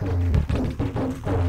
Thank you.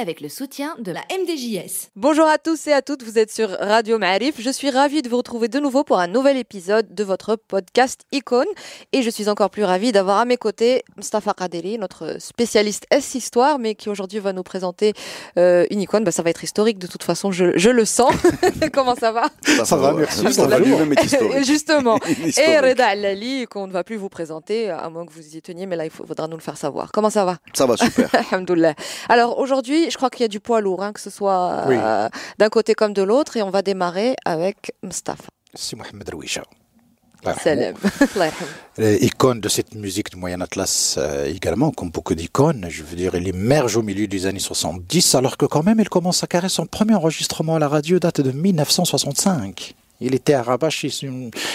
avec le soutien de la MDJS. Bonjour à tous et à toutes, vous êtes sur Radio Ma'arif. Je suis ravie de vous retrouver de nouveau pour un nouvel épisode de votre podcast Icône. Et je suis encore plus ravie d'avoir à mes côtés Mustafa notre spécialiste S-Histoire, mais qui aujourd'hui va nous présenter euh, une icône. Bah, ça va être historique de toute façon, je, le sens. Comment ça va ça, va, merci. Ça va, lui-même historique. Justement. et Reda Lali, qu'on ne va plus vous présenter, à moins que vous y teniez, mais là, il faudra nous le faire savoir. Comment ça va Ça va super. Alors aujourd'hui, aujourd'hui, je crois qu'il y a du poids lourd, hein, que ce soit euh, d'un côté comme de l'autre. Et on va démarrer avec Mustafa. C'est Mohamed Rouicha. Salam. L'icône euh, de cette musique de Moyen Atlas euh, également, comme beaucoup d'icônes. Je veux dire, il émerge au milieu des années 70, alors que quand même, il commence à carrer son premier enregistrement à la radio date de 1965. Il était à Rabat chez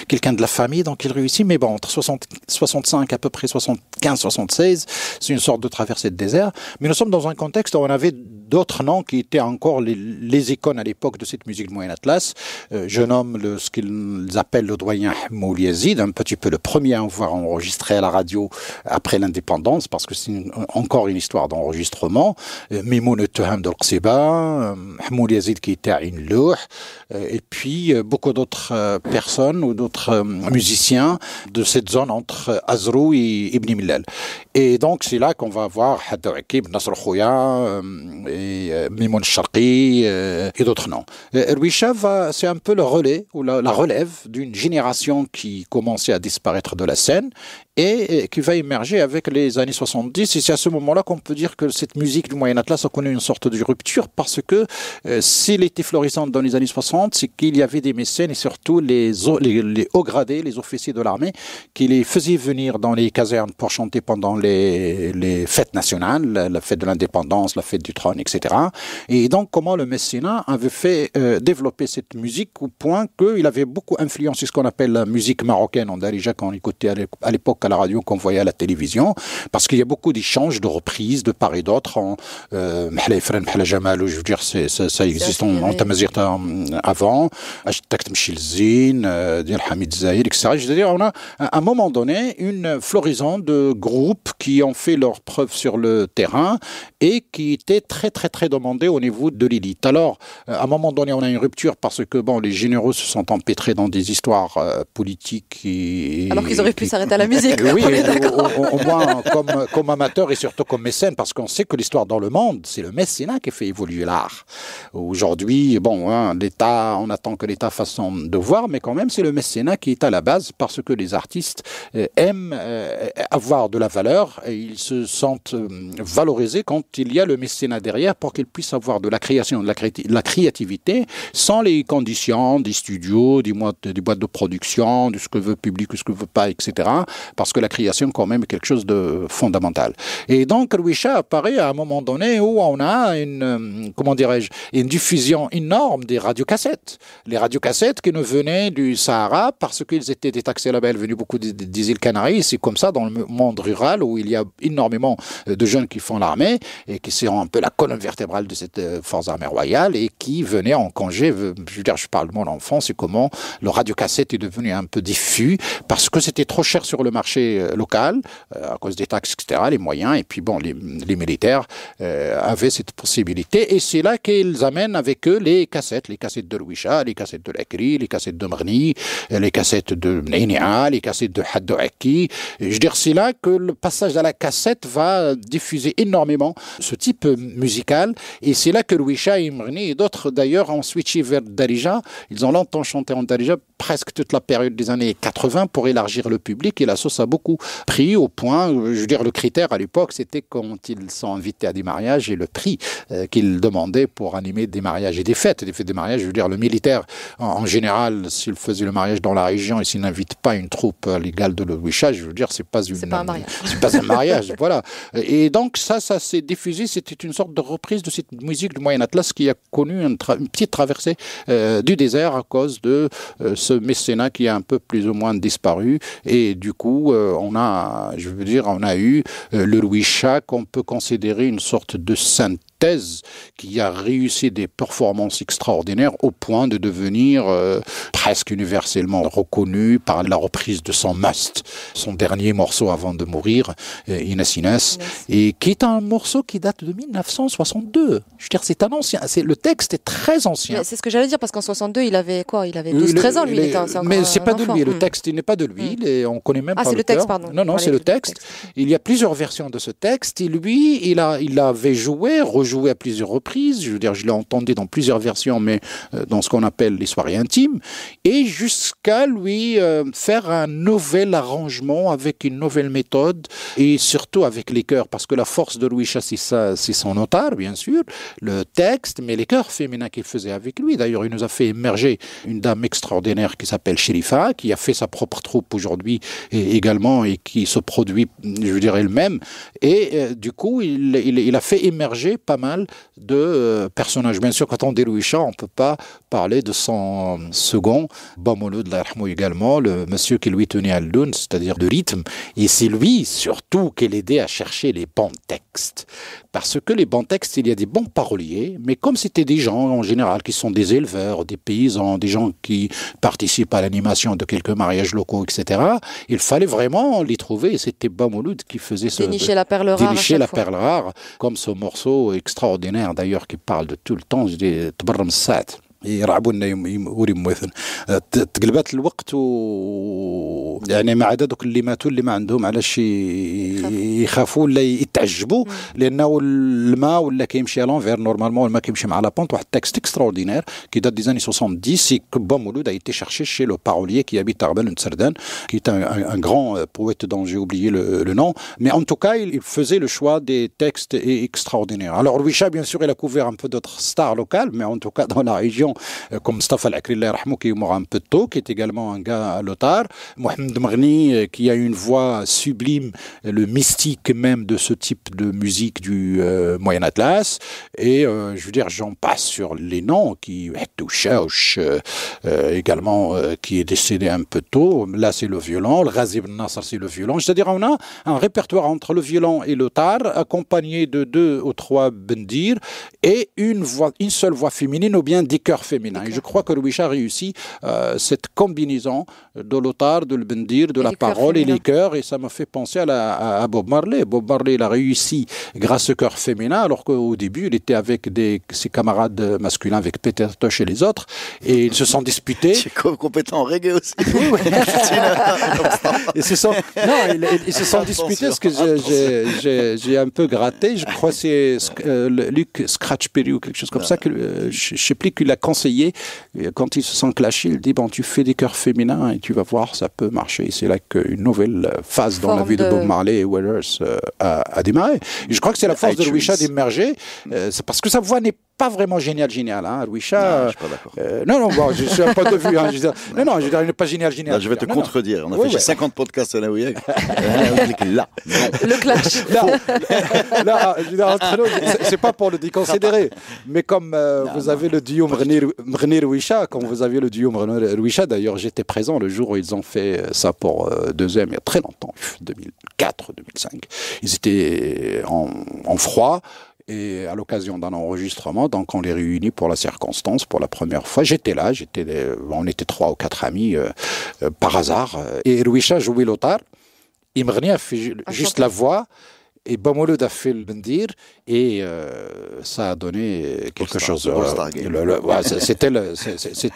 quelqu'un de la famille, donc il réussit. Mais bon, entre 65, à peu près 75, 76, c'est une sorte de traversée de désert. Mais nous sommes dans un contexte où on avait d'autres noms qui étaient encore les, icônes à l'époque de cette musique de Moyen Atlas. Euh, je nomme le, ce qu'ils appellent le doyen Hamouli Yazid, un petit peu le premier à avoir enregistré à la radio après l'indépendance, parce que c'est encore une histoire d'enregistrement. Euh, Mimoun Tuham dal euh, Yazid qui était à Inlouh, euh, et puis euh, beaucoup d'autres euh, personnes ou d'autres euh, musiciens de cette zone entre euh, Azrou et Ibn Millal. Et donc c'est là qu'on va voir Haddawakib, Nasr Khouya, Mimoun Sharqi et d'autres noms. va c'est un peu le relais ou la, relève d'une génération qui commençait à disparaître de la scène et qui va émerger avec les années 70. Et c'est à ce moment-là qu'on peut dire que cette musique du Moyen Atlas a connu une sorte de rupture parce que s'il était florissant dans les années 60, c'est qu'il y avait des messages et surtout les, les, hauts gradés, les officiers de l'armée, qui les faisaient venir dans les casernes pour chanter pendant les, fêtes nationales, la, fête de l'indépendance, la fête du trône, etc. Et donc, comment le Messina avait fait euh, développer cette musique au point qu'il avait beaucoup influencé ce qu'on appelle la musique marocaine en Darija qu'on écoutait à l'époque à la radio, qu'on voyait à la télévision, parce qu'il y a beaucoup d'échanges, de reprises de part et d'autre. En euh, je veux dire, ça, ça existe en, en Tamazirta avant on a à un moment donné une floraison de groupes qui ont fait leurs preuves sur le terrain et qui étaient très très très demandés au niveau de l'élite. Alors, euh, à un moment donné, on a une rupture parce que bon, les généraux se sont empêtrés dans des histoires euh, politiques. Alors qu'ils auraient pu s'arrêter à la musique. oui, au, moins comme, comme amateur et surtout comme mécène, parce qu'on sait que l'histoire dans le monde, c'est le mécénat qui fait évoluer l'art. Aujourd'hui, bon, hein, l'État, on attend que l'État fasse de devoir, mais quand même, c'est le mécénat qui est à la base parce que les artistes euh, aiment euh, avoir de la valeur et ils se sentent euh, valorisés quand il y a le mécénat derrière pour qu'ils puissent avoir de la création, de la, créativité sans les conditions des studios, des, boîtes de production, de ce que veut le public ou ce que veut pas, etc. Parce que la création, quand même, est quelque chose de fondamental. Et donc, Luisa apparaît à un moment donné où on a une, comment dirais-je, une diffusion énorme des radiocassettes. Les radiocassettes qui nous venaient du Sahara parce qu'ils étaient détaxés là-bas. Ils venaient beaucoup des, des îles Canaries. C'est comme ça dans le monde rural où il y a énormément euh, de jeunes qui font l'armée et qui sont un peu la colonne vertébrale de cette euh, force armée royale et qui venaient en congé. Euh, je veux dire, je parle de mon enfance et comment le radiocassette est devenu un peu diffus parce que c'était trop cher sur le marché local à cause des taxes, etc., les moyens. Et puis bon, les, militaires avaient cette possibilité et c'est là qu'ils amènent avec eux les cassettes, les cassettes de Louis les cassettes de Lec les cassettes de MRNI, les cassettes de Mneinia, les cassettes de Haddo Aki. Je dire, c'est là que le passage à la cassette va diffuser énormément ce type musical et c'est là que Louisha et et d'autres d'ailleurs ont switché vers Darija. Ils ont longtemps chanté en Darija presque toute la période des années 80 pour élargir le public et la sauce a beaucoup pris au point, je veux dire, le critère à l'époque c'était quand ils sont invités à des mariages et le prix euh, qu'ils demandaient pour animer des mariages et des fêtes, des fêtes de mariage. je veux dire, le militaire en général, s'il faisait le mariage dans la région et s'il n'invite pas une troupe légale de Louis-Chat, je veux dire, c'est pas une, pas un mariage, pas un mariage voilà. Et donc ça, ça s'est diffusé. C'était une sorte de reprise de cette musique du Moyen Atlas qui a connu une, petite traversée euh, du désert à cause de euh, ce mécénat qui a un peu plus ou moins disparu. Et du coup, euh, on a, je veux dire, on a eu le Louisha qu'on peut considérer une sorte de saint thèse qui a réussi des performances extraordinaires au point de devenir euh, presque universellement reconnu par la reprise de son must, son dernier morceau avant de mourir, euh, Ines Ines, et qui est un morceau qui date de 1962. Je veux dire, c'est un ancien, c'est, le texte est très ancien. C'est ce que j'allais dire, parce qu'en 62, il avait quoi Il avait 12-13 euh, ans, lui, il était encore Mais c'est pas de lui, le mm. texte, il n'est pas de lui, mm. on connaît même ah, pas le, le texte, pardon. Non, non, c'est le texte. Il y a plusieurs versions de ce texte, et lui, il, a, il joué, rejoué joué à plusieurs reprises. Je veux dire, je l'ai entendu dans plusieurs versions, mais euh, dans ce qu'on appelle les soirées intimes. Et jusqu'à lui euh, faire un nouvel arrangement avec une nouvelle méthode et surtout avec les chœurs, parce que la force de Louis Chassis, c'est son notaire, bien sûr, le texte, mais les chœurs féminins qu'il faisait avec lui. D'ailleurs, il nous a fait émerger une dame extraordinaire qui s'appelle Sherifa, qui a fait sa propre troupe aujourd'hui et également et qui se produit, je veux dire elle-même. Et euh, du coup, il, il, il, a fait émerger pas mal de euh, personnages. Bien sûr, quand on dit Louis Chat, on ne peut pas parler de son second, Bamouloud Larhmou également, le monsieur qui lui tenait à l'aune, c'est-à-dire de rythme. Et c'est lui, surtout, qui l'aidait à chercher les bons textes. Parce que les bons textes, il y a des bons paroliers, mais comme c'était des gens, en général, qui sont des éleveurs, des paysans, des gens qui participent à l'animation de quelques mariages locaux, etc., il fallait vraiment les trouver. C'était Bamouloud qui faisait ce... Dénicher la perle rare. la perle rare, comme ce morceau extraordinaire d'ailleurs qui parle de tout le temps, je dis يرعبونا يوري أه، تقلبات الوقت و يعني ما عدا دوك اللي ماتوا اللي ما عندهم علاش يخافوا ولا يتعجبوا لانه الماء ولا كيمشي لونفير نورمالمون الماء كيمشي مع لابونت واحد التكست اكستراوردينير كي دات ديزاني 70 سي كبا مولود ايتي شارشي شي لو باروليي كي ابيت تاربل سردان كي ان غران بويت دون جي اوبليي لو نون مي ان توكا il faisait le choix des textes extraordinaires alors Wisha bien sûr il a couvert un peu d'autres stars locales mais en tout cas dans la région Euh, comme Mustafa Akri, qui est mort un peu tôt, qui est également un gars à l'otar. Mohamed Marni, euh, qui a une voix sublime, euh, le mystique même de ce type de musique du Moyen Atlas. Et je veux dire, j'en passe sur les noms, qui tout également, qui est décédé un peu tôt. Là, c'est le violon. Le Razib Nasser, c'est le violon. C'est-à-dire, on a un répertoire entre le violon et le accompagné de deux ou trois bendir, et une, voix, une seule voix féminine ou bien des chœurs féminin. Et je crois que Louis Char réussit euh, cette combinaison de l'otard, de bendir, de la parole et les cœurs. Et ça m'a fait penser à, Bob Marley. Bob Marley, il a réussi grâce au cœur féminin, alors qu'au début, il était avec ses camarades masculins, avec Peter Tosh et les autres. Et ils se sont disputés. C'est compétent en reggae aussi. ils se sont, non, ils, se sont disputés parce que j'ai un peu gratté. Je crois que c'est euh, Luc Luc Perry ou quelque chose comme ça. Que, euh, je ne sais plus qui a conseiller. quand il se sent clashé, il dit bon, tu fais des cœurs féminins et tu vas voir, ça peut marcher. C'est là qu'une nouvelle phase dans la vie de... Bob Marley et Wellers euh, a, démarré. je crois que c'est la force de Louis d'émerger, euh, c'est parce que sa voix n'est pas vraiment génial, génial. Hein. Arouisha. non, je suis pas d'accord. Euh, non, non, bon, je suis un point de vue. Hein, je non, non, je veux dire, pas génial, génial. je vais te contredire. On a fait 50 podcasts à la euh, là. Le clash. Là, là je dis entre c'est pas pour le déconsidérer. Mais comme vous avez le duo Mrené Ruisha, comme vous avez le duo Mrené Ruisha, d'ailleurs, j'étais présent le jour où ils ont fait euh, ça pour deuxième, il y a très longtemps, 2004, 2005. Ils étaient en, en froid et à l'occasion d'un enregistrement, donc on les réunit pour la circonstance, pour la première fois. J'étais là, j'étais, on était trois ou quatre amis euh, euh, par hasard. Et Ruisha jouait l'otar, a fait ah, juste la voix, et Bamouloud a fait le bendir, et euh, ça a donné quelque chose. C'était le,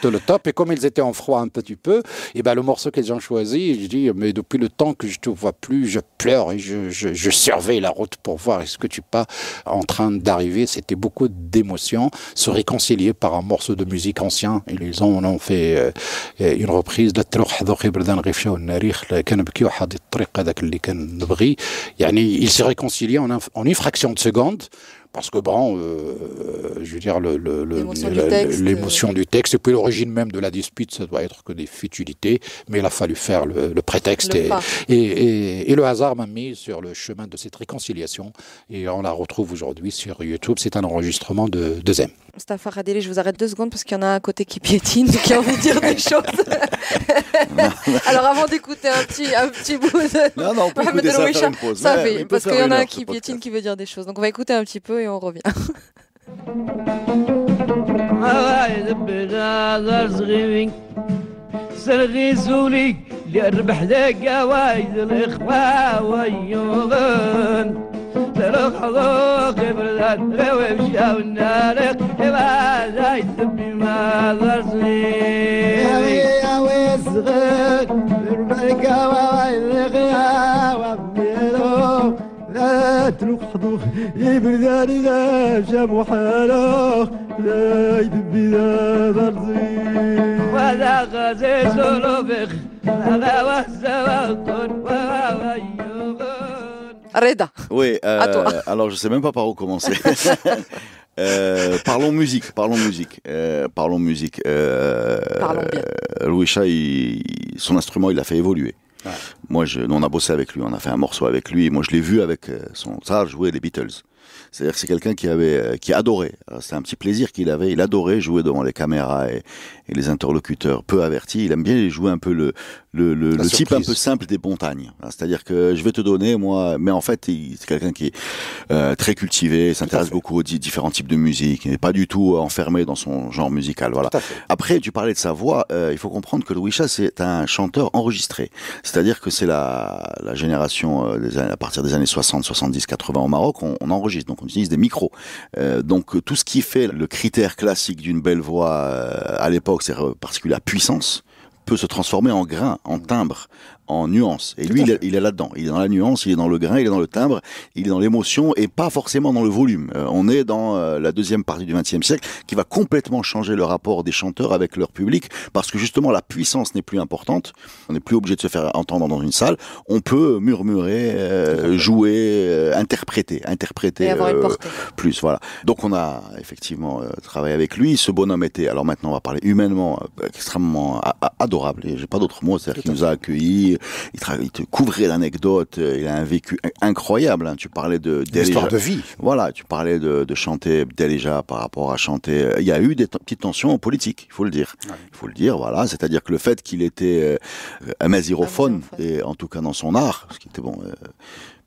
le, top. Et comme ils étaient en froid un petit peu, et eh ben le morceau qu'ils ont choisi, je dis, mais depuis le temps que je te vois plus, je pleure et je, je, je surveille la route pour voir est-ce que tu pas en train d'arriver. C'était beaucoup d'émotions, se réconcilier par un morceau de musique ancien. Ils ont, ont fait euh, euh, une reprise. Ils se réconciliaient en une fraction de seconde parce que bon, euh, euh, je veux dire, l'émotion du, texte, et puis l'origine même de la dispute, ça doit être que des futilités, mais il a fallu faire le, prétexte, et, le hasard m'a mis sur le chemin de cette réconciliation, et on la retrouve aujourd'hui sur YouTube, c'est un enregistrement de, de Mustapha Radeli, je vous arrête deux secondes parce qu'il y en a un côté qui piétine qui a envie de dire des choses. Alors avant d'écouter un petit, un petit bout de ça parce qu'il y en a un qui piétine qui veut dire des choses. Donc on va écouter un petit peu et on revient. ترق حقوق بردان روي بشيا ونالك إبا زاي تبي ما ضرسني يا ياوي صغير بربالك وعينك يا وابيلو لا تلوك حضوخ يبردان لا شام حالوخ لا يدبي لا ضرسني وذا غزي سلوبك هذا وحزة وقر وغير Reda. Oui, à toi. Euh, alors je sais même pas par où commencer. Euh, parlons musique, parlons musique, euh, parlons musique. parlons bien. Louis Cha, son instrument, il l'a fait évoluer. Moi, je, on a bossé avec lui, on a fait un morceau avec lui. moi, je l'ai vu avec son tsar jouer les Beatles. C'est-à-dire que c'est quelqu'un qui avait, qui adorait. C'est un petit plaisir qu'il avait. Il adorait jouer devant les caméras et, les interlocuteurs peu avertis, il aime bien jouer un peu le, le, le, type un peu simple des montagnes. Hein, c'est-à-dire que je vais te donner, moi, mais en fait, c'est quelqu'un qui est euh, très cultivé, s'intéresse beaucoup aux différents types de musique, n'est pas du tout euh, enfermé dans son genre musical. Voilà. Après, tu parlais de sa voix, euh, il faut comprendre que Louis Chasse c'est un chanteur enregistré. C'est-à-dire que c'est la, la génération années, à partir des années 60, 70, 80 au Maroc, on enregistre, donc on utilise des micros. donc tout ce qui fait le critère classique d'une belle voix à l'époque, parce que la puissance peut se transformer en grain, en timbre, en nuance. Et lui, il, est là-dedans. Il est dans la nuance, il est dans le grain, il est dans le timbre, il est dans l'émotion et pas forcément dans le volume. Euh, on est dans euh, la deuxième partie du XXe siècle qui va complètement changer le rapport des chanteurs avec leur public parce que justement la puissance n'est plus importante. On n'est plus obligé de se faire entendre dans une salle. On peut murmurer, euh, jouer, interpréter, interpréter plus. Voilà. Donc on a effectivement travaillé avec lui. Ce bonhomme était, alors maintenant on va parler humainement, extrêmement adorable. Et j'ai pas d'autres mots. C'est-à-dire qu'il nous a accueillis il, te couvrait l'anecdote, euh, Il a un vécu incroyable. Hein. Tu parlais de de vie. Voilà, tu parlais de, chanter Delija par rapport à chanter. Euh, il y a eu des petites tensions politiques, il faut le dire. Il faut le dire, voilà. C'est-à-dire que le fait qu'il était un euh, amazirophone, et en tout cas dans son art, ce qui était bon.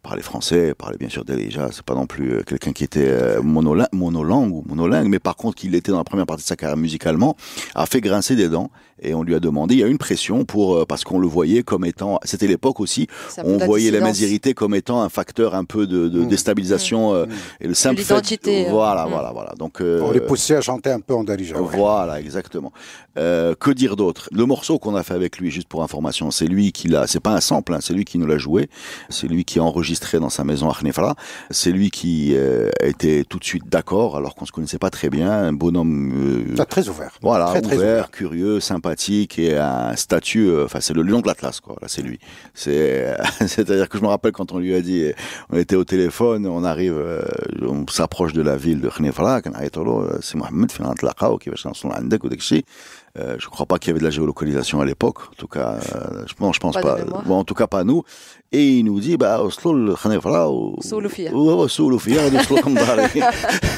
parlait français, parlait bien sûr déjà, c'est pas non plus quelqu'un qui était monolingue, monolingue ou monolingue, mais par contre qu'il était dans la première partie de sa carrière musicalement, a fait grincer des dents et on lui a demandé. Il y a eu une pression pour euh, parce qu'on le voyait comme étant. C'était l'époque aussi. On voyait la mésérité comme étant un facteur un peu de, mm. déstabilisation mm. Euh, mm. et le simple hein. Voilà, voilà, voilà. Donc euh, on les poussait à chanter un peu en dirigeant. Voilà, exactement. que dire d'autre Le morceau qu'on a fait avec lui, juste pour information, c'est lui qui l'a. C'est pas un sample, hein, c'est lui qui nous l'a joué. C'est lui qui a enregistré dans sa maison à C'est lui qui était tout de suite d'accord, alors qu'on se connaissait pas très bien. Un bonhomme ah, très ouvert. Voilà, très, ouvert, ouvert, curieux, sympa et un statut. Euh, enfin, c'est le lion de l'Atlas, quoi. Là, c'est lui. C'est, c'est-à-dire que je me rappelle quand on lui a dit, on était au téléphone, on arrive, euh, on s'approche de la ville de Khnefra, euh, c'est Mohamed, euh, je ne crois pas qu'il y avait de la géolocalisation à l'époque. En tout cas, euh, je, ne je pense pas. en tout cas, pas nous. Et il nous dit, bah,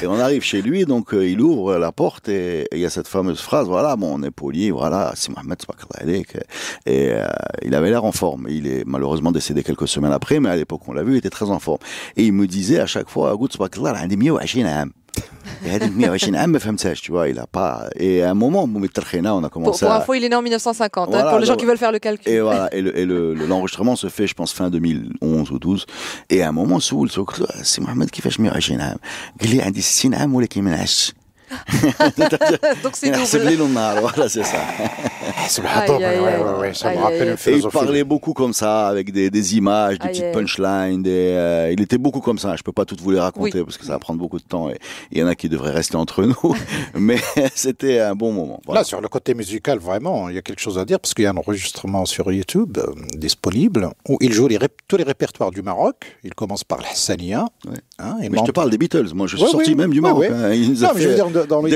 et on arrive chez lui, donc euh, il ouvre la porte et il y a cette fameuse phrase, voilà, bon, on est poli, voilà, c'est Mohamed Et il avait l'air en forme. Il est malheureusement décédé quelques semaines après, mais à l'époque, on l'a vu, il était très en forme. Et il me disait à chaque fois, à elle 120 ans, me femme tu vois, il a pas. Et à un moment, on a commencé. Pour, pour info, il est né en 1950, hein, pour les gens qui veulent faire le calcul. Et voilà, l'enregistrement se fait, je pense, fin 2011 ou 12. Et à un moment, c'est Mohamed qui fait 120 ans. Il dit, عندي 60 ans, ou qui Donc c'est voilà, c'est ça. Et il parlait beaucoup comme ça, avec des, images, des petites punchlines. Euh, il était beaucoup comme ça. Je peux pas toutes vous les raconter parce que ça va prendre beaucoup de temps et il y en a qui devraient rester entre nous. Mais c'était un bon moment. Voilà. Là, sur le côté musical, vraiment, il y a quelque chose à dire parce qu'il y a un enregistrement sur YouTube euh, disponible où il joue les tous les répertoires du Maroc. Il commence par l'Hassania Sania. Hein, je te parle des Beatles. Moi, je suis sorti même du Maroc. Il non, dans les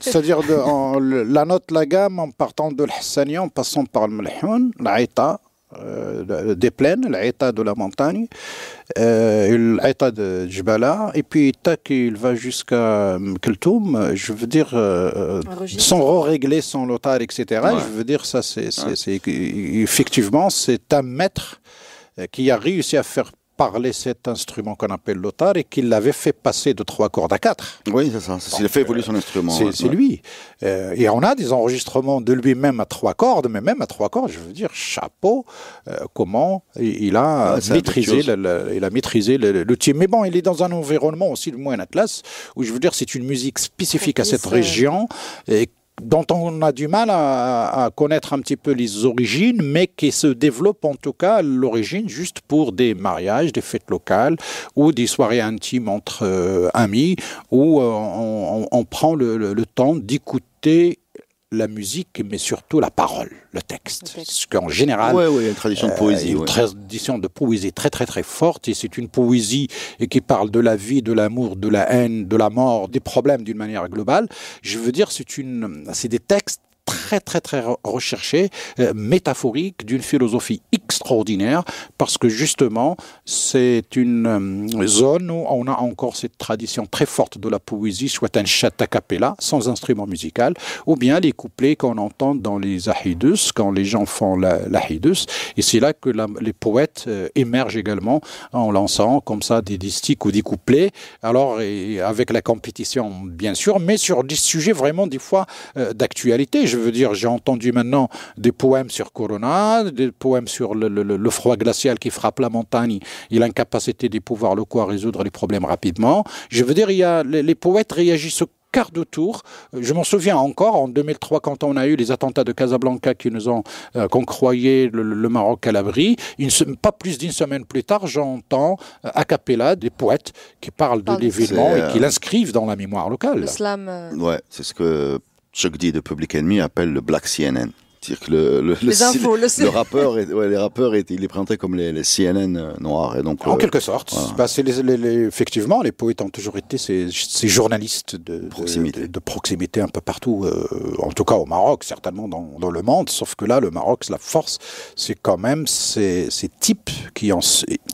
C'est-à-dire la note, la gamme, en partant de l'hassani, en passant par le malhoun, l'aïta, euh, des plaines, l'Aïta de la montagne, euh, l'Aïta de Jbala, et puis tac, il va jusqu'à Keltoum, je veux dire, euh, sans re-régler son lotar, etc. Je veux dire, ça, c'est, effectivement, c'est un maître qui a réussi à faire parler cet instrument qu'on appelle l'otar et qu'il l'avait fait passer de trois cordes à quatre. Oui, c'est ça. Il a fait évoluer son euh, instrument. C'est lui. Euh, et on a des enregistrements de lui-même à trois cordes, mais même à trois cordes, je veux dire, chapeau, euh, comment il a, maîtrisé le, il l'outil. mais bon, il est dans un environnement aussi, le Moyen Atlas, où je veux dire, c'est une musique spécifique à cette région. Et dont on a du mal à, connaître un petit peu les origines, mais qui se développe en tout cas l'origine juste pour des mariages, des fêtes locales ou des soirées intimes entre euh, amis, où euh, on, prend le temps d'écouter la musique, mais surtout la parole, le texte. Ce qu'en général, une tradition de euh, poésie, une tradition de poésie très très très forte. Et c'est une poésie qui parle de la vie, de l'amour, de la haine, de la mort, des problèmes d'une manière globale. Je veux dire, c'est une, c'est des textes très très très recherché, euh, métaphorique, d'une philosophie extraordinaire, parce que justement c'est une euh, zone où on a encore cette tradition très forte de la poésie, soit un chat a cappella, sans instrument musical, ou bien les couplets qu'on entend dans les ahidus, quand les gens font l'ahidus, et c'est là que les poètes euh, émergent également en lançant comme ça des distiques ou des couplets, alors avec la compétition bien sûr, mais sur des sujets vraiment des fois d'actualité je veux dire, j'ai entendu maintenant des poèmes sur Corona, des poèmes sur le, froid glacial qui frappe la montagne et l'incapacité des pouvoirs locaux à résoudre les problèmes rapidement. Je veux dire, il y a, les, poètes réagissent au quart de tour. Je m'en souviens encore, en 2003, quand on a eu les attentats de Casablanca qui nous ont euh, qu'on croyait le, Maroc à l'abri, pas plus d'une semaine plus tard, j'entends à euh, a cappella des poètes qui parlent de l'événement et qui euh, l'inscrivent dans la mémoire locale. L'islam. Ouais, c'est ce que ce que dit le Public Enemy appelle le Black CNN dire que le, le, les le, le, rappeur, les rappeurs étaient, il est présenté comme les, CNN euh, noirs. Et donc, en euh, quelque sorte. Bah, les, effectivement, les poètes ont toujours été ces, journalistes de proximité. De, proximité un peu partout, euh, en tout cas au Maroc, certainement dans, le monde. Sauf que là, le Maroc, la force, c'est quand même ces, types qui ont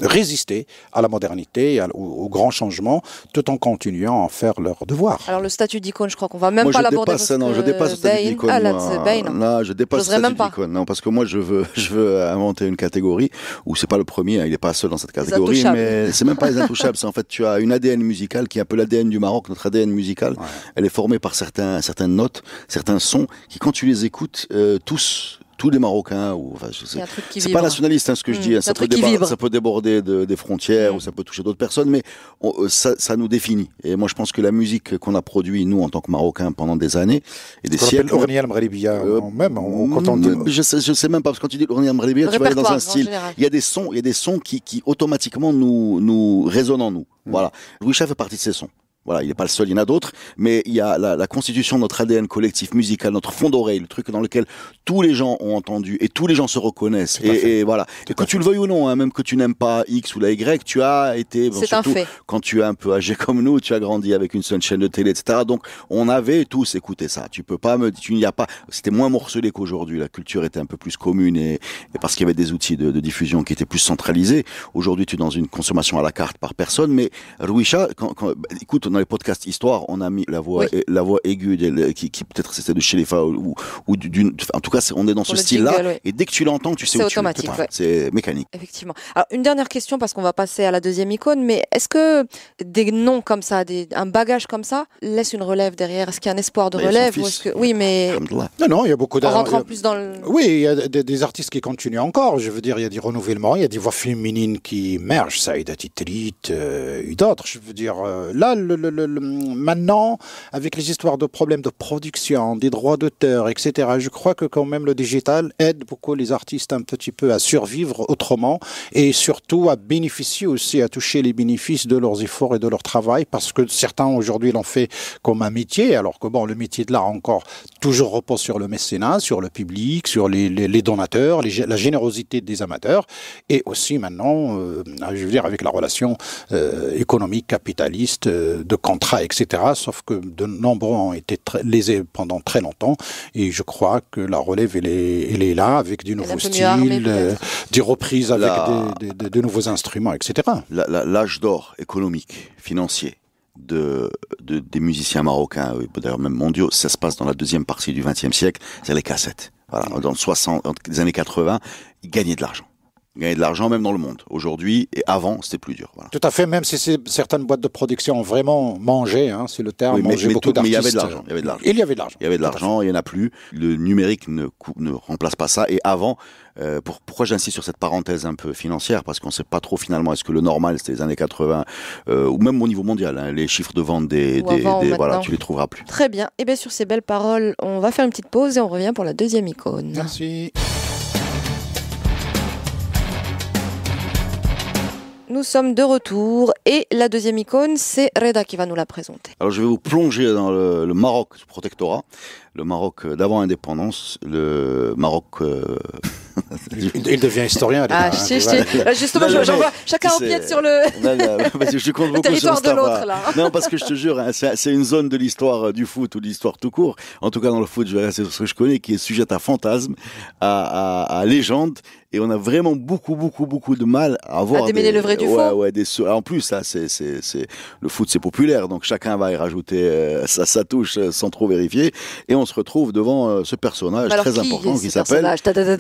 résisté à la modernité, aux au, grand changement, tout en continuant à faire leur devoir. Alors le statut d'icône, je crois qu'on va même pas l'aborder. Je je dépasse le statut d'icône. Ah, je dépasse non, parce que moi, je veux, je veux inventer une catégorie où c'est pas le premier, hein, il est pas seul dans cette catégorie, mais c'est même pas les c'est en fait, tu as une ADN musicale qui est un peu l'ADN du Maroc, notre ADN musicale. Elle est formée par certains, certaines notes, certains sons qui, quand tu les écoutes, euh, tous tous les Marocains. Ou, c'est, pas nationaliste hein, ce que je hmm, dis. Hein. ça, peut déborder des frontières hmm. ou ça peut toucher d'autres personnes, mais euh, ça, nous définit. Et moi, je pense que la musique qu'on a produite, nous, en tant que Marocains, pendant des années et des siècles. L'Ornial euh, même. On, hmm, quand je, sais, sais même pas, parce que quand tu dis tu vas dans un style. Il y a des sons, il y a des sons qui, automatiquement nous, nous résonnent en nous. Voilà. Louis Chat fait partie de ces sons. Voilà, il n'est pas le seul, il y en a d'autres, mais il y a la, constitution de notre ADN collectif musical, notre fond d'oreille, le truc dans lequel tous les gens ont entendu et tous les gens se reconnaissent. Et, voilà. et que tu le veuilles ou non, hein, même que tu n'aimes pas X ou la Y, tu as été, surtout quand tu es un peu âgé comme nous, tu as grandi avec une seule chaîne de télé, etc. Donc on avait tous écouté ça. Tu peux pas me, tu n'y as pas. C'était moins morcelé qu'aujourd'hui. La culture était un peu plus commune et, parce qu'il y avait des outils de, diffusion qui étaient plus centralisés. Aujourd'hui, tu es dans une consommation à la carte par personne, mais Ruisha, bah, écoute dans les podcasts histoire, on a mis la voix, la voix aiguë qui, peut-être c'était de chez les femmes ou, d'une. En tout cas, on est dans ce style-là. Et dès que tu l'entends, tu sais où automatique, C'est mécanique. Effectivement. Alors, une dernière question parce qu'on va passer à la deuxième icône. Mais est-ce que des noms comme ça, un bagage comme ça, laisse une relève derrière Est-ce qu'il y a un espoir de relève Oui, mais. Non, non, il y a beaucoup d'artistes. rentre plus dans le. Oui, il y a des, artistes qui continuent encore. Je veux dire, il y a des renouvellements, il y a des voix féminines qui émergent, ça, euh, et d'autres. Je veux dire, euh, là, le, maintenant, avec les histoires de problèmes de production, des droits d'auteur, etc., je crois que quand même le digital aide beaucoup les artistes un petit peu à survivre autrement et surtout à bénéficier aussi, à toucher les bénéfices de leurs efforts et de leur travail parce que certains aujourd'hui l'ont fait comme un métier, alors que bon, le métier de l'art encore toujours repose sur le mécénat, sur le public, sur les, donateurs, la générosité des amateurs et aussi maintenant, euh, je veux dire, avec la relation euh, économique, capitaliste, euh, de contrats, etc. Sauf que de nombreux ont été lésés pendant très longtemps. Et je crois que la relève, elle est, là, avec du nouveau style, euh, des reprises avec de nouveaux instruments, etc. L'âge d'or économique, financier. De, des musiciens marocains, d'ailleurs même mondiaux, ça se passe dans la deuxième partie du XXe siècle, c'est les cassettes. Voilà, mm. dans les années 80, ils gagnaient de l'argent gagner de l'argent même dans le monde. Aujourd'hui et avant, c'était plus dur. Voilà. Tout à fait, même si certaines boîtes de production ont vraiment mangé, hein, c'est le terme, mangé beaucoup d'artistes. il y avait de l'argent. Il y avait de l'argent. Il y avait de l'argent. Il y n'y en a plus. Le numérique ne, ne remplace pas ça. Et avant, euh, pour, pourquoi j'insiste sur cette parenthèse un peu financière Parce qu'on ne sait pas trop finalement, est-ce que le normal, c'était les années 80, euh, ou même au niveau mondial, hein, les chiffres de vente des... des, voilà, tu les trouveras plus. Très bien. Et eh bien sur ces belles paroles, on va faire une petite pause et on revient pour la deuxième icône. Merci. Nous sommes de retour et la deuxième icône, c'est Reda qui va nous la présenter. Alors je vais vous plonger dans le, Maroc du protectorat le Maroc euh, d'avant indépendance, le Maroc. Euh, il, devient historien. Ah, je hein, sais, euh, Justement, j'en vois chacun empiète sur le. Non, territoire de l'autre Non, parce que je te jure, hein, c'est une zone de l'histoire du foot ou de l'histoire tout court. En tout cas, dans le foot, c'est ce que je connais, qui est sujette à fantasmes, à, à, légendes et on a vraiment beaucoup beaucoup beaucoup de mal à voir à démêler le vrai du faux. Ouais, en plus ça c'est le foot c'est populaire donc chacun va y rajouter sa, sa touche sans trop vérifier et on se retrouve devant euh, ce personnage très important qui s'appelle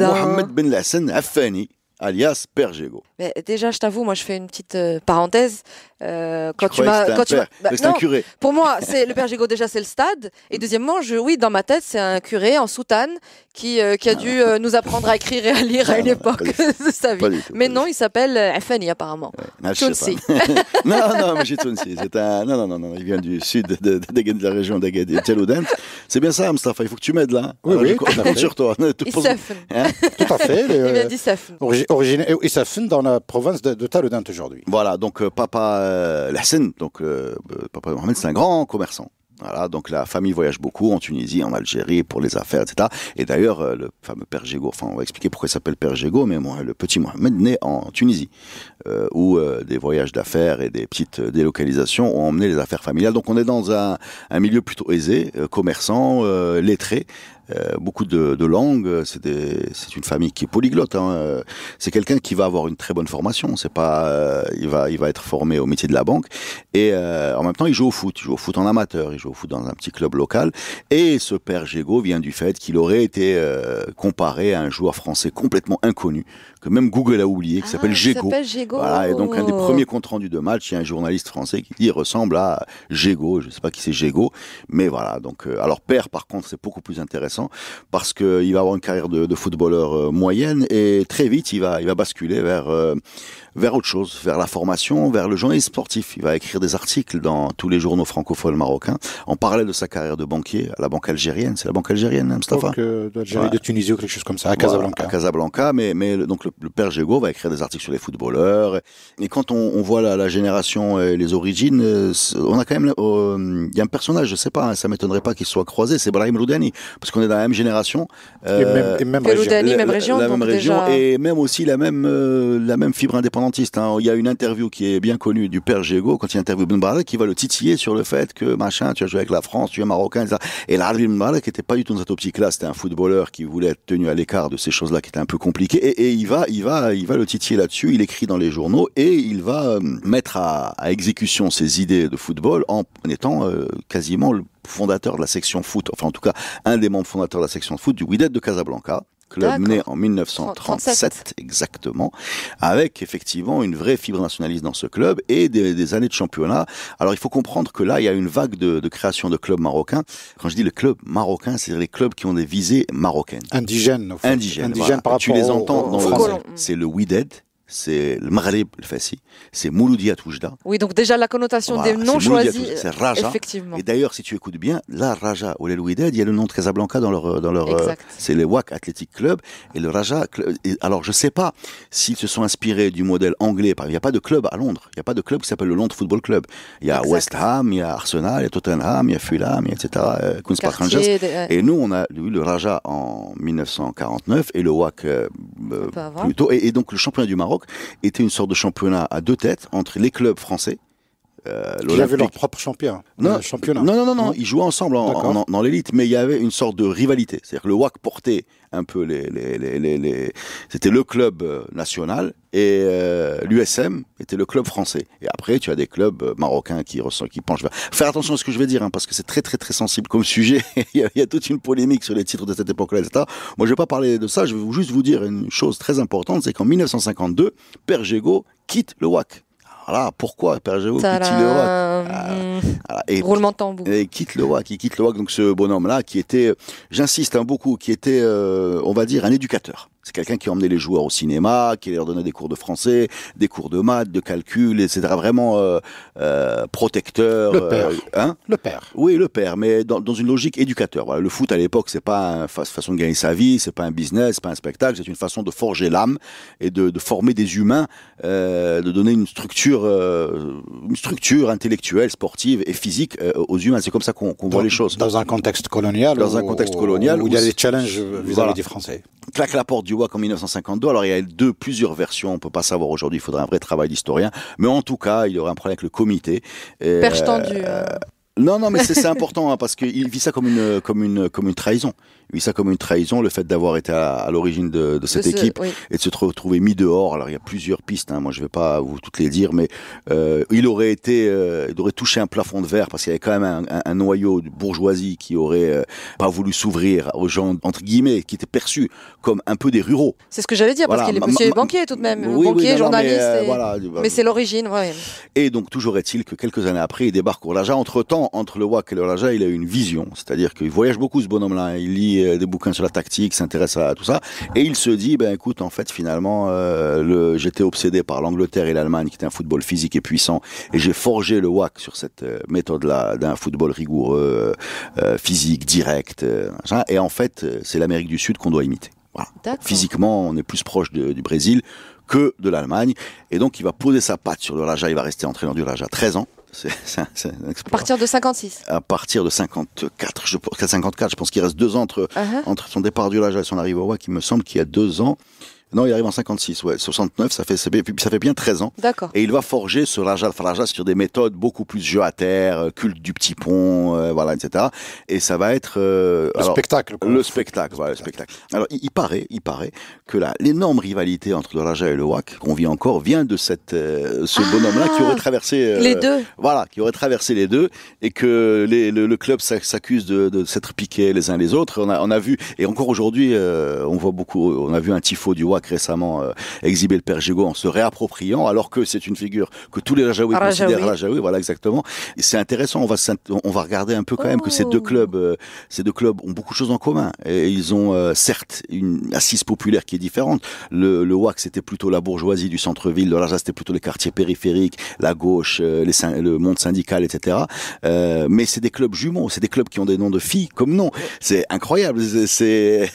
Mohamed bin Lassen Affani alias Pergego. Mais déjà, je t'avoue, moi, je fais une petite euh, parenthèse. Euh, quand tu, m'as, quand tu m'as, bah, un curé. Pour moi, c'est le Gégo, Déjà, c'est le stade. Et mm. deuxièmement, je, oui, dans ma tête, c'est un curé en soutane qui, euh, qui a ah. dû euh, nous apprendre à écrire et à lire à ah, une époque de sa vie. mais non, il s'appelle FNI apparemment. Ouais, non, non, mais C'est un, non, non, non, non, il vient du sud de, de, de, de la région d'Agadir, C'est bien ça, Mustafa. Il faut que tu m'aides là. Oui, ah, oui. compte sur toi. Hein tout, à fait. Il vient d'Issef originaire et Issafen dans la province de, de aujourd'hui. Voilà, donc euh, papa la euh, Lassen, donc euh, papa Mohamed, c'est un grand commerçant. Voilà, donc la famille voyage beaucoup en Tunisie, en Algérie, pour les affaires, etc. Et d'ailleurs, le fameux Père Gégo, enfin, on va expliquer pourquoi il s'appelle Père Gégo, mais le petit Mohamed naît en Tunisie euh, où euh, des voyages d'affaires et des petites euh, délocalisations ont emmené les affaires familiales. Donc on est dans un, un milieu plutôt aisé, euh, commerçant, lettré, beaucoup de, de langues. C'est, une famille qui est polyglotte. Hein. C'est quelqu'un qui va avoir une très bonne formation. C'est pas, il va, il va être formé au métier de la banque et en même temps il joue au foot. Il joue au foot en amateur. Il joue au foot dans un petit club local. Et ce père Gégaud vient du fait qu'il aurait été comparé à un joueur français complètement inconnu que même Google a oublié, qui ah, s'appelle Jego Voilà, et donc un des premiers comptes rendus de match, il y a un journaliste français qui dit ressemble à Jego je ne sais pas qui c'est Jego mais voilà. Donc, euh, alors père, par contre, c'est beaucoup plus intéressant parce qu'il va avoir une carrière de, footballeur euh, moyenne et très vite, il va, il va basculer vers euh, vers autre chose, vers la formation, vers le journalisme sportif. Il va écrire des articles dans tous les journaux francophones marocains en parallèle de sa carrière de banquier à la Banque algérienne. C'est la Banque algérienne, hein, Mustafa euh, Donc, de Tunisie ou quelque chose comme ça, à Casablanca. à Casablanca, mais, mais donc le, père Gégo va écrire des articles sur les footballeurs. Et quand on, on voit la, la, génération et les origines, euh, on a quand même... Euh, il y a un personnage, je sais pas, hein, ça m'étonnerait pas qu'il soit croisé, c'est Brahim loudani parce qu'on est dans la même génération. Euh, même, région. La, même région et même aussi la même, la même fibre indépendante Hein. Il y a une interview qui est bien connue du père Gégo quand il interview Ben qui va le titiller sur le fait que machin, tu as joué avec la France, tu es marocain, etc. Et l'Arbi Ben qui n'était pas du tout dans cette optique-là. C'était un footballeur qui voulait être tenu à l'écart de ces choses-là qui étaient un peu compliquées. Et, il va, il va, il va le titiller là-dessus. Il écrit dans les journaux et il va euh, mettre à, exécution ses idées de football en, étant euh, quasiment le fondateur de la section foot, enfin en tout cas un des membres fondateurs de la section foot du WIDET de Casablanca, club né en 1937 exactement, avec effectivement une vraie fibre nationaliste dans ce club et des, années de championnat. Alors il faut comprendre que là, il y a une vague de, création de clubs marocains. Quand je dis le club marocain, c'est les clubs qui ont des visées marocaines. Indigènes. Indigènes. Indigènes voilà. tu les entends dans le, C'est le We Dead c'est le Maghreb, le Fassi, c'est Mouloudia Toujda. Oui, donc déjà la connotation des noms choisis. C'est Raja. Effectivement. Et d'ailleurs, si tu écoutes bien, la Raja ou l'Elouidad, il y a le nom de Casablanca dans leur. Dans leur euh, c'est les WAC Athletic Club et le Raja. alors, je ne sais pas s'ils se sont inspirés du modèle anglais. Il n'y a pas de club à Londres. Il n'y a pas de club qui s'appelle le Londres Football Club. Il y a West Ham, il y a Arsenal, il y a Tottenham, il y a Fulham, etc. Euh, Queen's Park Et nous, on a eu le Raja en 1949 et le WAC euh, plutôt. Et, et donc, le champion du Maroc était une sorte de championnat à deux têtes entre les clubs français euh, ils avaient leur propre champion, non, championnat. Non, non, non, non, ils jouaient ensemble en, en, en, dans l'élite, mais il y avait une sorte de rivalité. C'est-à-dire que le WAC portait un peu les. les, les, les C'était le club euh, national et euh, l'USM était le club français. Et après, tu as des clubs euh, marocains qui, qui penchent vers. Faire attention à ce que je vais dire, hein, parce que c'est très, très, très sensible comme sujet. il, y a, il, y a, toute une polémique sur les titres de cette époque-là, etc. Moi, je vais pas parler de ça, je vais juste vous dire une chose très importante c'est qu'en 1952, Pergego quitte le WAC. Voilà, pourquoi Pergeau quitte le roi hum, ah, hum. et, Roulement de tambour. Et quitte le roi, il quitte le roi, donc ce bonhomme-là qui était, euh, j'insiste hein, beaucoup, qui était, euh, on va dire, un éducateur. C'est quelqu'un qui emmenait les joueurs au cinéma, qui leur donnait des cours de français, des cours de maths, de calcul, etc. Vraiment euh, euh, protecteur. Le père. Euh, hein le père. Oui, le père, mais dans, une logique éducateur. Voilà. Le foot à l'époque, c'est pas une façon de gagner sa vie, c'est pas un business, c'est pas un spectacle, c'est une façon de forger l'âme et de, former des humains, euh, de donner une structure, euh, une structure intellectuelle, sportive et physique aux humains. C'est comme ça qu'on voit les choses. Dans un contexte colonial. Dans un contexte colonial où, il y a des challenges vis-à-vis des Français claque la porte du WAC en 1952. Alors il y a deux, plusieurs versions, on peut pas savoir aujourd'hui, il faudrait un vrai travail d'historien. Mais en tout cas, il y aura un problème avec le comité. Perche euh, euh. Non, non, mais c'est important hein, parce qu'il vit ça comme une, comme une, comme une trahison. Il vit ça comme une trahison, le fait d'avoir été à, l'origine de, cette équipe et de se retrouver mis dehors. Alors il y a plusieurs pistes. Hein, moi, je vais pas vous toutes les dire, mais euh, il aurait été, euh, il aurait touché un plafond de verre parce qu'il y avait quand même un, noyau de bourgeoisie qui aurait euh, pas voulu s'ouvrir aux gens entre guillemets, qui étaient perçus comme un peu des ruraux. C'est ce que j'allais dire parce qu'il est monsieur banquier tout de même, banquier, journaliste. mais, c'est l'origine, Et donc toujours est-il que quelques années après, il débarque au Entre temps entre le WAC et le Raja, il a une vision. C'est-à-dire qu'il voyage beaucoup, ce bonhomme-là. Il lit euh, des bouquins sur la tactique, s'intéresse à tout ça. Et il se dit, ben écoute, en fait, finalement, euh, j'étais obsédé par l'Angleterre et l'Allemagne, qui était un football physique et puissant. Et j'ai forgé le WAC sur cette euh, méthode-là d'un football rigoureux, physique, direct. et en fait, c'est l'Amérique du Sud qu'on doit imiter. Physiquement, on est plus proche du Brésil que de l'Allemagne. Et donc, il va poser sa patte sur le Raja. Il va rester entraîneur du Raja 13 ans. C'est un exploit. À partir de 56 À partir de 54, je, 54, je pense qu'il reste deux ans entre, uh-huh. entre son départ du Lage et son arrivée au roi qui me semble qu'il y a deux ans. Non, il arrive en 56, ouais, 69, ça fait, ça fait bien 13 ans. D'accord. Et il va forger ce Raja faraja sur des méthodes beaucoup plus jeu à terre, euh, culte du petit pont, euh, voilà, etc. Et ça va être... Euh, le, spectacle, le spectacle. Voilà, le spectacle, Alors, il, paraît, il paraît que l'énorme rivalité entre le Raja et le Wak, qu'on vit encore, vient de cette, ce ah bonhomme-là qui aurait traversé... les deux. Voilà, qui aurait traversé les deux, et que le, club s'accuse de, s'être piqué les uns les autres. On a, on a vu, et encore aujourd'hui, on voit beaucoup, on a vu un tifo du Wak récemment euh, exhibé le père en se réappropriant, alors que c'est une figure que tous les Rajaouis considèrent Rajaoui, voilà exactement. C'est intéressant, on va, on va regarder un peu quand même que ces deux oh. clubs, euh, ces deux clubs ont beaucoup de choses en commun. Et ils ont euh, certes une assise populaire qui est différente. Le, le WAC, c'était plutôt la bourgeoisie du centre-ville, le Raja, c'était plutôt les quartiers périphériques, la gauche, le monde syndical, etc. mais c'est des clubs jumeaux, c'est des clubs qui ont des noms de filles comme nom. C'est incroyable, c'est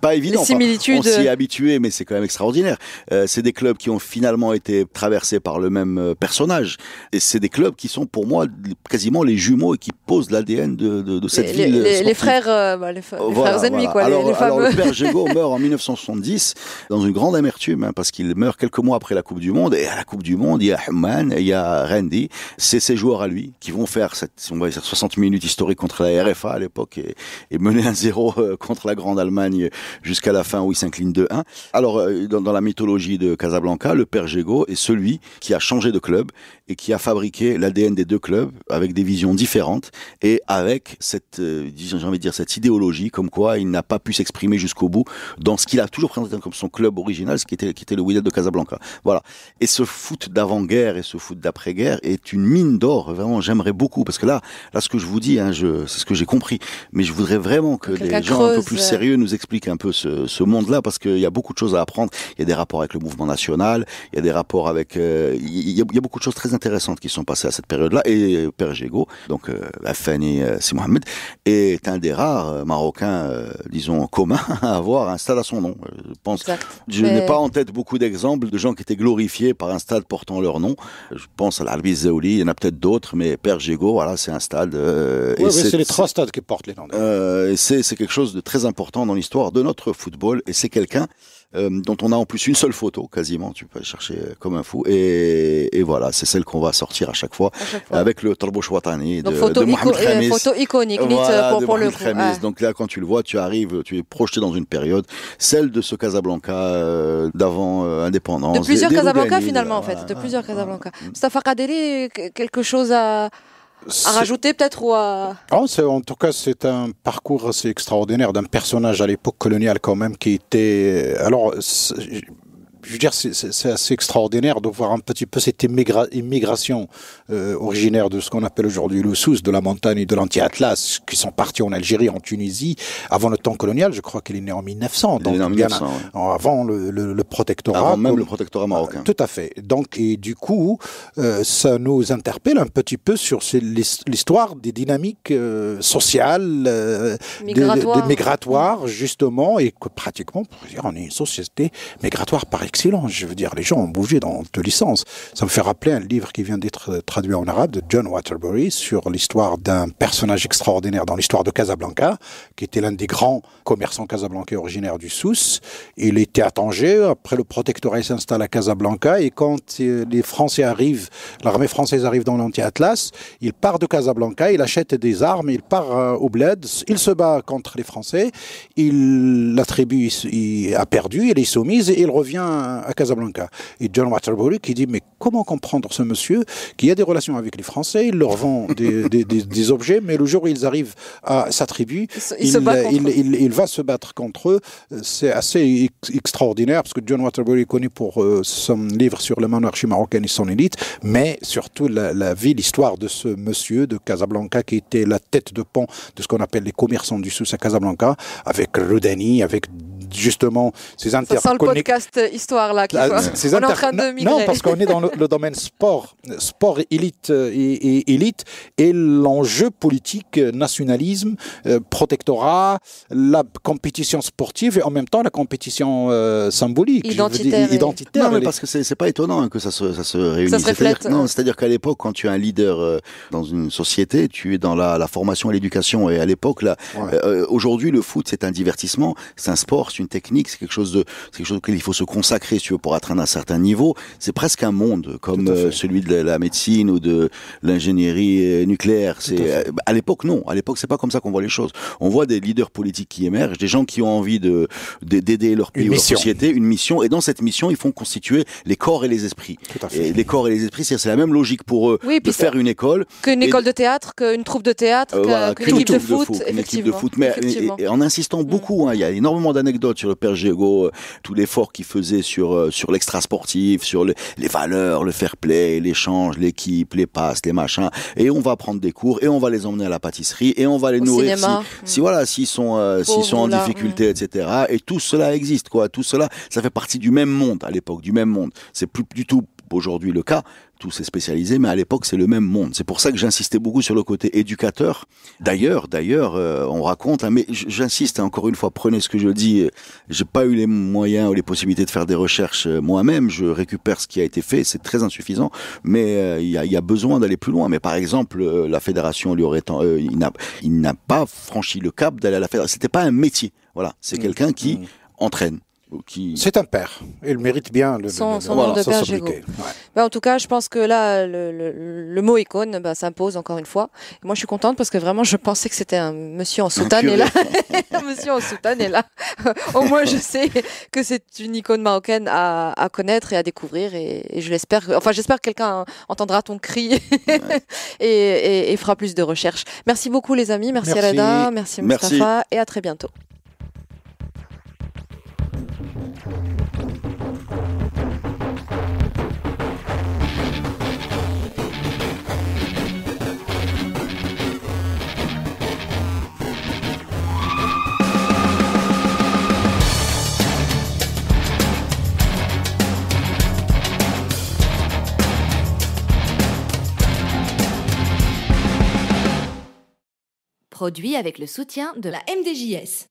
pas évident. Les similitudes. on s'y est habitué, mais c'est quand même extraordinaire. Euh, c'est des clubs qui ont finalement été traversés par le même euh, personnage. Et c'est des clubs qui sont pour moi quasiment les jumeaux et qui posent l'ADN de, de, de, cette ville. Euh, les, les frères, euh, bah, les, frères ennemis, quoi. les fameux... le père Gégaud meurt en 1970 dans une grande amertume, hein, parce qu'il meurt quelques mois après la Coupe du Monde. Et à la Coupe du Monde, il y a et il y a Randy. C'est ces joueurs à lui qui vont faire cette, on va dire, 60 minutes historiques contre la RFA à l'époque et, et mener un zéro contre la Grande Allemagne jusqu'à la fin où il s'incline 2-1. Alors, euh, dans, la mythologie de Casablanca, le père Gégaud est celui qui a changé de club et qui a fabriqué l'ADN des deux clubs avec des visions différentes et avec cette, euh, j'ai envie de dire, cette idéologie comme quoi il n'a pas pu s'exprimer jusqu'au bout dans ce qu'il a toujours présenté comme son club original, ce qui était, qui était le Wydad de Casablanca. Voilà. Et ce foot d'avant-guerre et ce foot d'après-guerre est une mine d'or. Vraiment, j'aimerais beaucoup parce que là, là, ce que je vous dis, hein, je, c'est ce que j'ai compris, mais je voudrais vraiment que les gens un peu plus sérieux nous expliquent un peu ce, ce monde-là parce qu'il y a beaucoup de choses à apprendre. Il y a des rapports avec le mouvement national, il y a des rapports avec... Euh, il, y a, beaucoup de choses très intéressantes qui sont passées à cette période-là. Et Père Gégo, donc euh, Fanny, Afani euh, Mohamed, est un des rares Marocains, disons, communs à avoir un stade à son nom. Je pense... Je n'ai pas en tête beaucoup d'exemples de gens qui étaient glorifiés par un stade portant leur nom. Je pense à l'Arbi Zéouli, il y en a peut-être d'autres, mais Père Gégo, voilà, c'est un stade. et c'est, les trois stades qui portent les noms. c'est quelque chose de très important dans l'histoire de notre football et c'est quelqu'un euh, dont on a en plus une seule photo quasiment, tu peux chercher euh, comme un fou. Et, et voilà, c'est celle qu'on va sortir à chaque fois, avec le Tarbouch Watani de, photo Mohamed euh, Khamis. Photo iconique pour, le coup. Donc là, quand tu le vois, tu arrives, tu es projeté dans une période, celle de ce Casablanca d'avant indépendance. De plusieurs Casablanca finalement, en fait, de plusieurs ah, ah. Casablanca. Mustafa quelque chose à à rajouter peut-être ou à... Ah, en tout cas, c'est un parcours assez extraordinaire d'un personnage à l'époque coloniale quand même qui était... Euh, alors, je veux dire, c'est assez extraordinaire de voir un petit peu cette immigration euh, originaire de ce qu'on appelle aujourd'hui le Sous de la montagne et de l'anti-Atlas, qui sont partis en Algérie, en Tunisie, avant le temps colonial. Je crois qu'il est né en 1900. Donc, en 1900, bien, Avant le, le, protectorat. Avant même le protectorat marocain. Euh, tout à fait. Donc, et du coup, euh, ça nous interpelle un petit peu sur l'histoire des dynamiques euh, sociales, des, migratoires, justement, et que pratiquement, on est une société migratoire par excellent. Je veux dire, les gens ont bougé dans deux licences. Ça me fait rappeler un livre qui vient d'être traduit en arabe de John Waterbury sur l'histoire d'un personnage extraordinaire dans l'histoire de Casablanca, qui était l'un des grands commerçants casablancais originaire du Sousse. Il était à Tanger, après le protectorat s'installe à Casablanca, et quand euh, les Français arrivent, l'armée française arrive dans l'anti-Atlas, il part de Casablanca, il achète des armes, il part euh, au bled, il se bat contre les Français, il, la tribu il, a perdu, elle est soumise, et il revient à, Casablanca. Et John Waterbury qui dit, mais comment comprendre ce monsieur qui a des relations avec les Français, il leur vend des, objets, mais le jour où ils arrivent à sa tribu, il, va se battre contre eux. C'est assez extraordinaire, parce que John Waterbury est connu pour euh, son livre sur le monarchie marocaine et son élite, mais surtout la, la vie, l'histoire de ce monsieur de Casablanca qui était la tête de pont de ce qu'on appelle les commerçants du Sousse à Casablanca, avec Rudani, avec justement ces interconnexions. le podcast euh, histoire là. Ah, on est en train de migrer. Non, parce qu'on est dans le, domaine sport, sport élite euh, et, et élite, et l'enjeu politique, euh, nationalisme, protectorat, la compétition sportive et en même temps la compétition symbolique. Identitaire. Non, mais parce que c'est pas étonnant hein, que ça se, ça se réunisse. C'est-à-dire qu'à l'époque, quand tu es un leader dans une société, tu es dans la, formation et l'éducation. Et à l'époque, là, aujourd'hui, le foot, c'est un divertissement, c'est un sport, c'est technique, c'est quelque chose de, quelque chose auquel il faut se consacrer, si tu pour atteindre un certain niveau. C'est presque un monde, comme euh, celui de la médecine ou de l'ingénierie euh, nucléaire. C'est, euh, à, l'époque, non. À l'époque, c'est pas comme ça qu'on voit les choses. On voit des leaders politiques qui émergent, des gens qui ont envie de, d'aider leur pays leur société, une mission. Et dans cette mission, ils font constituer les corps et les esprits. les corps et les esprits, c'est la même logique pour eux oui, de faire une école. Qu'une école de théâtre, qu'une troupe de théâtre, qu'une équipe, de foot. Une équipe de foot, mais en insistant beaucoup, mm. hein, il y a énormément d'anecdotes sur le père euh, tout l'effort qu'il faisait sur, euh, sur l'extra sportif, sur les valeurs, le fair play, l'échange, l'équipe, les passes, les machins. Et on va prendre des cours et on va les emmener à la pâtisserie et on va les nourrir mm. si, voilà, s'ils sont, euh, s'ils sont en difficulté, mm. etc. Et tout cela existe, quoi. Tout cela, ça fait partie du même monde à l'époque, du même monde. C'est plus du tout aujourd'hui le cas, tout s'est spécialisé, mais à l'époque c'est le même monde. C'est pour ça que j'insistais beaucoup sur le côté éducateur. D'ailleurs, d'ailleurs, euh, on raconte, hein, mais j'insiste hein, encore une fois, prenez ce que je dis. Euh, j'ai pas eu les moyens ou les possibilités de faire des recherches euh, moi-même. Je récupère ce qui a été fait, c'est très insuffisant, mais il y, a, besoin d'aller plus loin. Mais par exemple, la fédération lui aurait, il n'a pas franchi le cap d'aller à la fédération. C'était pas un métier. Voilà, c'est mmh. quelqu'un qui mmh. entraîne c'est un père. et Il mérite bien le, son, nom de père ouais. Bah, en tout cas, je pense que là, le, mot icône bah, s'impose encore une fois. moi, je suis contente parce que vraiment, je pensais que c'était un monsieur en soutane. Et là, monsieur en soutane. est là, au moins, je sais que c'est une icône marocaine à, connaître et à découvrir. Et, je l'espère. Enfin, j'espère que quelqu'un entendra ton cri et, fera plus de recherches. Merci beaucoup, les amis. Merci, merci. Alada. Merci, Mustafa. Et à très bientôt. produit avec le soutien de la MDJS.